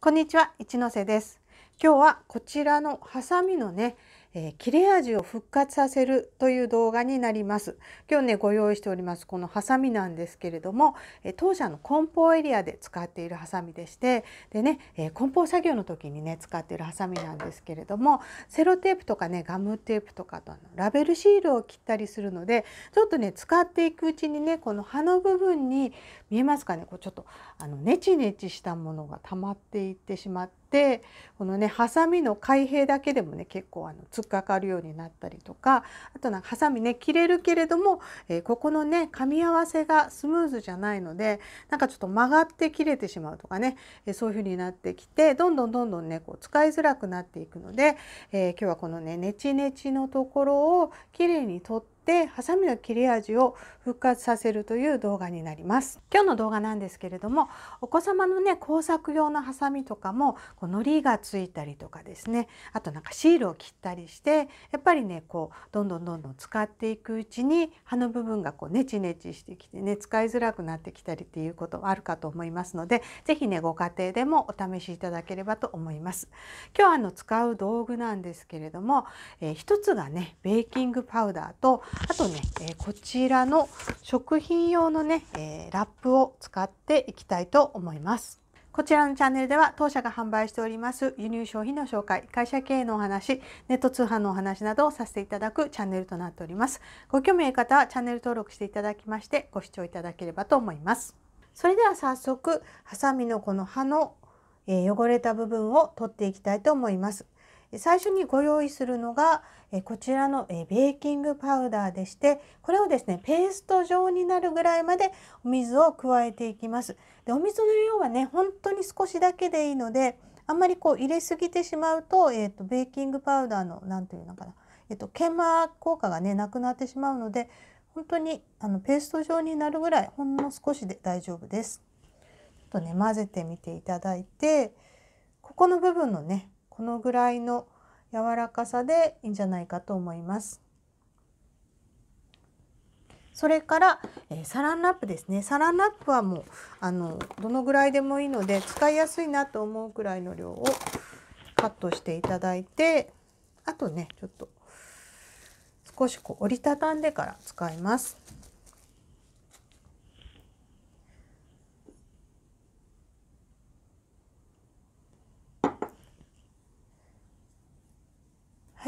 こんにちは、一ノ瀬です。今日はこちらのハサミのね、えー、切れ味を復活させるという動画になります今日ねご用意しておりますこのハサミなんですけれども、えー、当社の梱包エリアで使っているハサミでしてでね、えー、梱包作業の時にね使っているハサミなんですけれどもセロテープとかねガムテープとかとラベルシールを切ったりするのでちょっとね使っていくうちにねこの葉の部分に見えますかねこうちょっとあのネチネチしたものが溜まっていってしまってってこのねハサミの開閉だけでもね結構あの突っかかるようになったりとかあとなんかハサミね切れるけれども、えー、ここのね噛み合わせがスムーズじゃないのでなんかちょっと曲がって切れてしまうとかね、えー、そういう風になってきてどんどんどんどんねこう使いづらくなっていくので、えー、今日はこのねネチネチのところをきれいに取ってでハサミの切れ味を復活させるという動画になります今日の動画なんですけれどもお子様のね工作用のハサミとかもこうのりがついたりとかですねあとなんかシールを切ったりしてやっぱりねこうどんどんどんどん使っていくうちに葉の部分がこうネチネチしてきてね使いづらくなってきたりっていうことあるかと思いますので是非ねご家庭でもお試しいただければと思います。今日あの使う道具なんですけれども、えー、一つがねベーキングパウダーとあとね、えー、こちらの食品用のね、えー、ラップを使っていきたいと思います。こちらのチャンネルでは当社が販売しております輸入商品の紹介、会社経営のお話、ネット通販のお話などをさせていただくチャンネルとなっております。ご興味ある方はチャンネル登録していただきましてご視聴いただければと思います。それでは早速、ハサミのこの刃のえ汚れた部分を取っていきたいと思います。最初にご用意するのがこちらのベーキングパウダーでしてこれをですねペースト状になるぐらいまでお水を加えていきます。でお水の量はね本当に少しだけでいいのであんまりこう入れすぎてしまうと,、えーと、ベーキングパウダーの何というのかな、えーと、と研磨効果がねなくなってしまうので本当にあのペースト状になるぐらいほんの少しで大丈夫です。ちょっとね混ぜてみていただいてここの部分のねこのぐらいの柔らかさでいいんじゃないかと思います。それから、えー、サランラップですね。サランラップはもうあのどのぐらいでもいいので使いやすいなと思うくらいの量をカットしていただいてあとねちょっと少しこう折りたたんでから使います。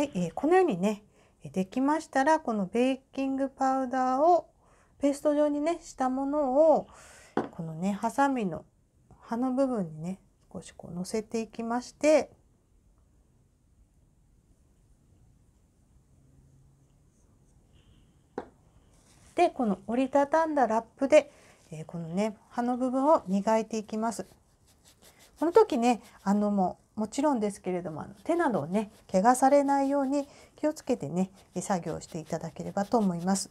はい、えー、このようにねできましたらこのベーキングパウダーをペースト状にねしたものをこのねハサミの葉の部分にね少しこうのせていきましてでこの折りたたんだラップで、えー、このね葉の部分を磨いていきます。この時ねあのもうもちろんですけれどもあの手などをね怪我されないように気をつけてね作業していただければと思います。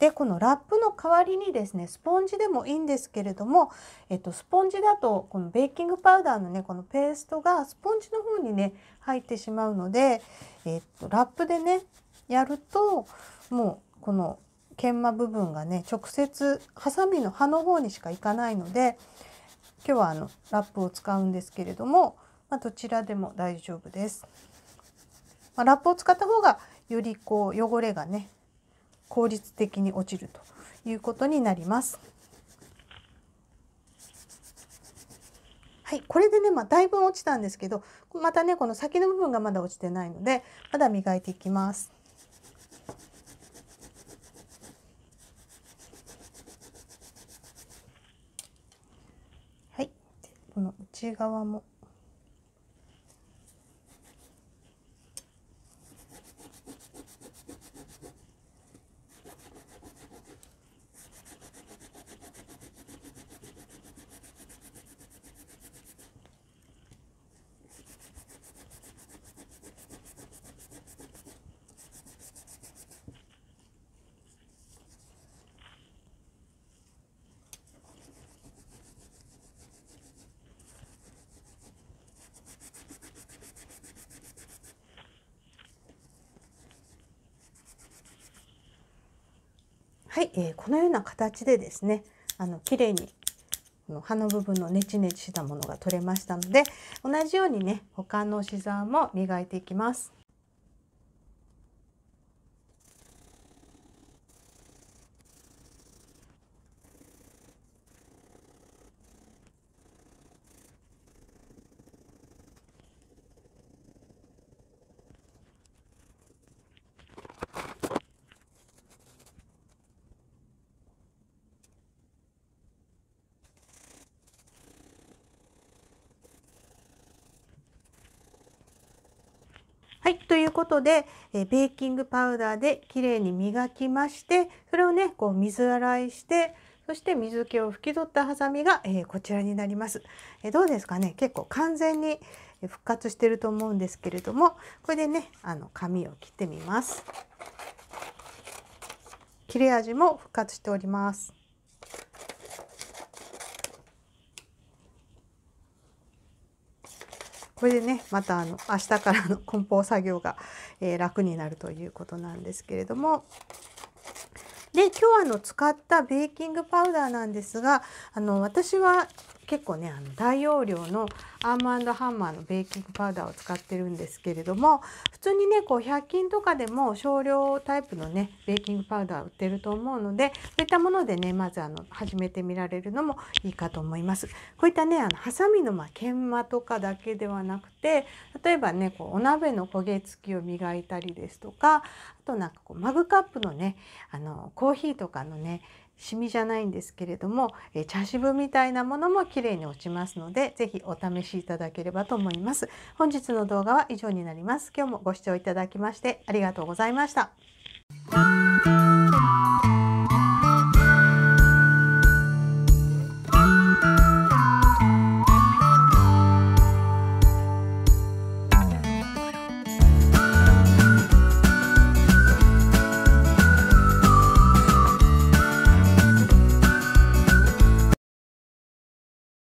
でこのラップの代わりにですねスポンジでもいいんですけれども、えっと、スポンジだとこのベーキングパウダーのねこのペーストがスポンジの方にね入ってしまうので、えっと、ラップでねやるともうこの研磨部分がね直接ハサミの刃の方にしかいかないので今日はあのラップを使うんですけれどもまあ、どちらでも大丈夫です。まあ、ラップを使った方がよりこう汚れがね効率的に落ちるということになります。はい、これでね、まあ、だいぶ落ちたんですけどまたねこの先の部分がまだ落ちてないのでまだ磨いていきます。はい、この内側もい、えー、このような形でですねあの綺麗にこの葉の部分のネチネチしたものが取れましたので同じようにね他のシザーも磨いていきます。ことで、えベーキングパウダーできれいに磨きましてそれをねこう水洗いしてそして水気を拭き取ったハサミが、えこちらになります、えどうですかね結構完全に復活してると思うんですけれどもこれでねあの紙を切ってみます切れ味も復活しておりますこれでねまたあの明日からの梱包作業が、えー、楽になるということなんですけれども。で今日あの使ったベーキングパウダーなんですがあの私は結構ねあの大容量のアームハンマーのベーキングパウダーを使ってるんですけれども普通にねこう100均とかでも少量タイプのねベーキングパウダー売ってると思うのでそういったものでねまずあの始めてみられるのもいいかと思います。こういったねあのハサミのまあ研磨とかだけではなくて例えばねこうお鍋の焦げ付きを磨いたりですとかあとなんかこうマグカップのねあのコーヒーとかのねシミじゃないんですけれども、え茶渋みたいなものも綺麗に落ちますので是非お試しいただければと思います本日の動画は以上になります今日もご視聴いただきましてありがとうございました